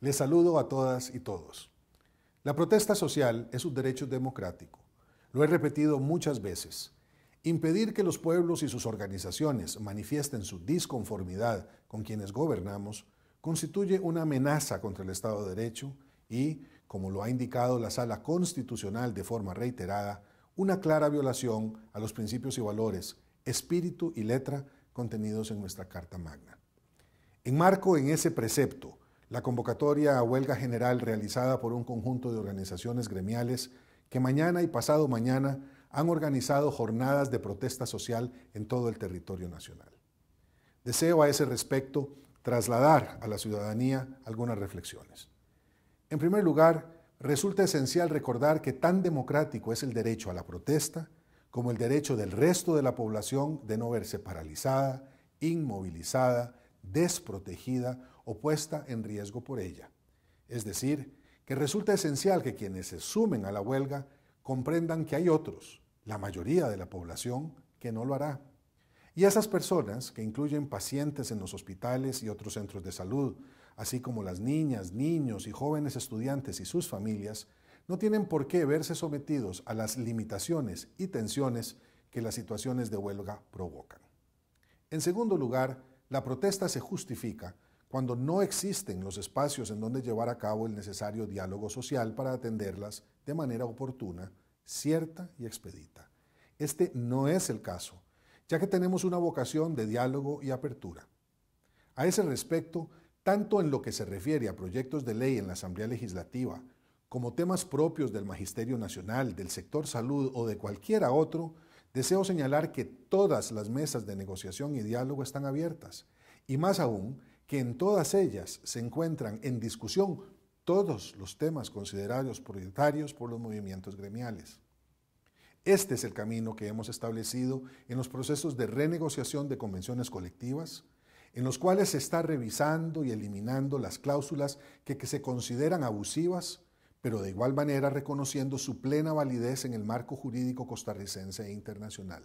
Les saludo a todas y todos. La protesta social es un derecho democrático. Lo he repetido muchas veces. Impedir que los pueblos y sus organizaciones manifiesten su disconformidad con quienes gobernamos constituye una amenaza contra el Estado de Derecho y, como lo ha indicado la Sala Constitucional de forma reiterada, una clara violación a los principios y valores, espíritu y letra contenidos en nuestra Carta Magna. Enmarco en ese precepto la convocatoria a huelga general realizada por un conjunto de organizaciones gremiales que mañana y pasado mañana han organizado jornadas de protesta social en todo el territorio nacional. Deseo a ese respecto trasladar a la ciudadanía algunas reflexiones. En primer lugar, resulta esencial recordar que tan democrático es el derecho a la protesta como el derecho del resto de la población de no verse paralizada, inmovilizada, desprotegida o puesta en riesgo por ella. Es decir, que resulta esencial que quienes se sumen a la huelga comprendan que hay otros, la mayoría de la población, que no lo hará. Y esas personas, que incluyen pacientes en los hospitales y otros centros de salud, así como las niñas, niños y jóvenes estudiantes y sus familias, no tienen por qué verse sometidos a las limitaciones y tensiones que las situaciones de huelga provocan. En segundo lugar, la protesta se justifica cuando no existen los espacios en donde llevar a cabo el necesario diálogo social para atenderlas de manera oportuna, cierta y expedita. Este no es el caso, ya que tenemos una vocación de diálogo y apertura. A ese respecto, tanto en lo que se refiere a proyectos de ley en la Asamblea Legislativa, como temas propios del Magisterio Nacional, del sector salud o de cualquiera otro, Deseo señalar que todas las mesas de negociación y diálogo están abiertas, y más aún que en todas ellas se encuentran en discusión todos los temas considerados prioritarios por los movimientos gremiales. Este es el camino que hemos establecido en los procesos de renegociación de convenciones colectivas, en los cuales se está revisando y eliminando las cláusulas que, se consideran abusivas pero de igual manera reconociendo su plena validez en el marco jurídico costarricense e internacional.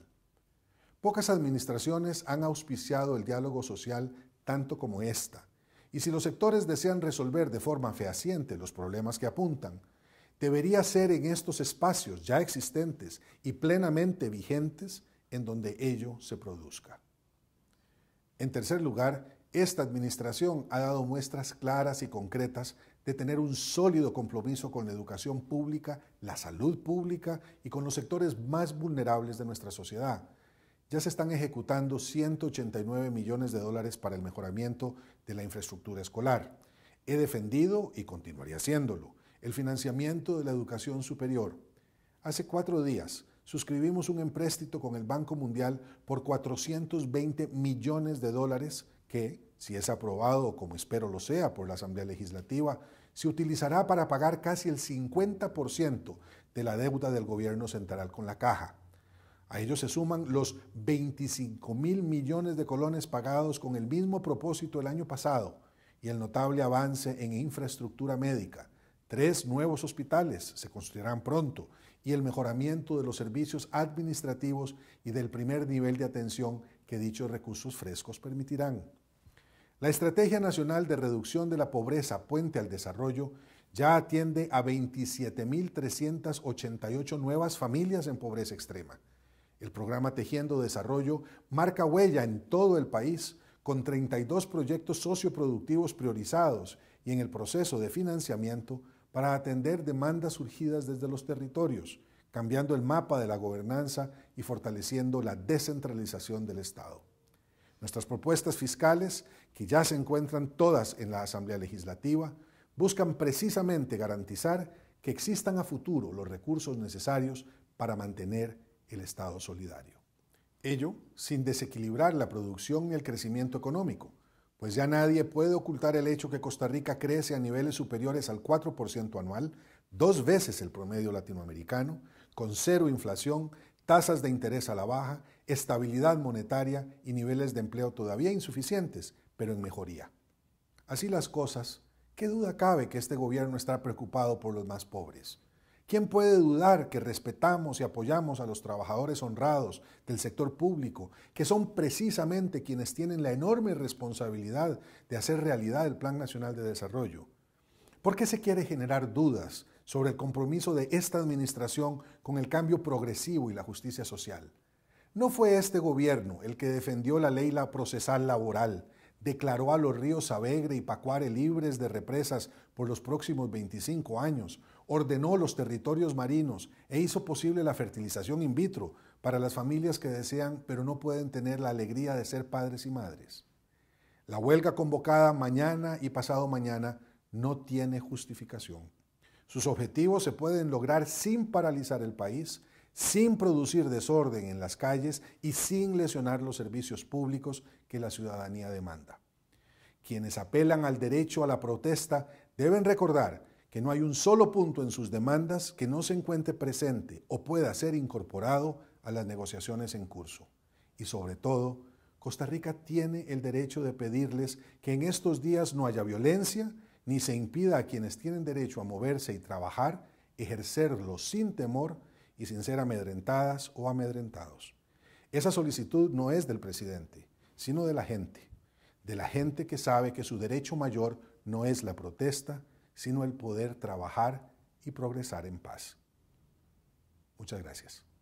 Pocas administraciones han auspiciado el diálogo social tanto como esta, y si los sectores desean resolver de forma fehaciente los problemas que apuntan, debería ser en estos espacios ya existentes y plenamente vigentes en donde ello se produzca. En tercer lugar, esta administración ha dado muestras claras y concretas de tener un sólido compromiso con la educación pública, la salud pública y con los sectores más vulnerables de nuestra sociedad. Ya se están ejecutando 189 millones de dólares para el mejoramiento de la infraestructura escolar. He defendido, y continuaré haciéndolo, el financiamiento de la educación superior. Hace cuatro días suscribimos un empréstito con el Banco Mundial por 420 millones de dólares que, si es aprobado, como espero lo sea, por la Asamblea Legislativa, se utilizará para pagar casi el 50% de la deuda del gobierno central con la caja. A ello se suman los 25 mil millones de colones pagados con el mismo propósito el año pasado y el notable avance en infraestructura médica. Tres nuevos hospitales se construirán pronto y el mejoramiento de los servicios administrativos y del primer nivel de atención que dichos recursos frescos permitirán. La Estrategia Nacional de Reducción de la Pobreza Puente al Desarrollo ya atiende a 27.388 nuevas familias en pobreza extrema. El programa Tejiendo Desarrollo marca huella en todo el país con 32 proyectos socioproductivos priorizados y en el proceso de financiamiento para atender demandas surgidas desde los territorios, cambiando el mapa de la gobernanza y fortaleciendo la descentralización del Estado. Nuestras propuestas fiscales que ya se encuentran todas en la Asamblea Legislativa, buscan precisamente garantizar que existan a futuro los recursos necesarios para mantener el Estado solidario. Ello sin desequilibrar la producción y el crecimiento económico, pues ya nadie puede ocultar el hecho que Costa Rica crece a niveles superiores al 4% anual, dos veces el promedio latinoamericano, con cero inflación, tasas de interés a la baja, estabilidad monetaria y niveles de empleo todavía insuficientes pero en mejoría. Así las cosas, ¿qué duda cabe que este gobierno está preocupado por los más pobres? ¿Quién puede dudar que respetamos y apoyamos a los trabajadores honrados del sector público, que son precisamente quienes tienen la enorme responsabilidad de hacer realidad el Plan Nacional de Desarrollo? ¿Por qué se quiere generar dudas sobre el compromiso de esta administración con el cambio progresivo y la justicia social? No fue este gobierno el que defendió la ley la procesal laboral, declaró a los ríos Sabegre y Pacuare libres de represas por los próximos 25 años, ordenó los territorios marinos e hizo posible la fertilización in vitro para las familias que desean pero no pueden tener la alegría de ser padres y madres. La huelga convocada mañana y pasado mañana no tiene justificación. Sus objetivos se pueden lograr sin paralizar el país sin producir desorden en las calles y sin lesionar los servicios públicos que la ciudadanía demanda. Quienes apelan al derecho a la protesta deben recordar que no hay un solo punto en sus demandas que no se encuentre presente o pueda ser incorporado a las negociaciones en curso. Y sobre todo, Costa Rica tiene el derecho de pedirles que en estos días no haya violencia ni se impida a quienes tienen derecho a moverse y trabajar, ejercerlo sin temor sin ser amedrentadas o amedrentados. Esa solicitud no es del presidente, sino de la gente, de la gente que sabe que su derecho mayor no es la protesta, sino el poder trabajar y progresar en paz. Muchas gracias.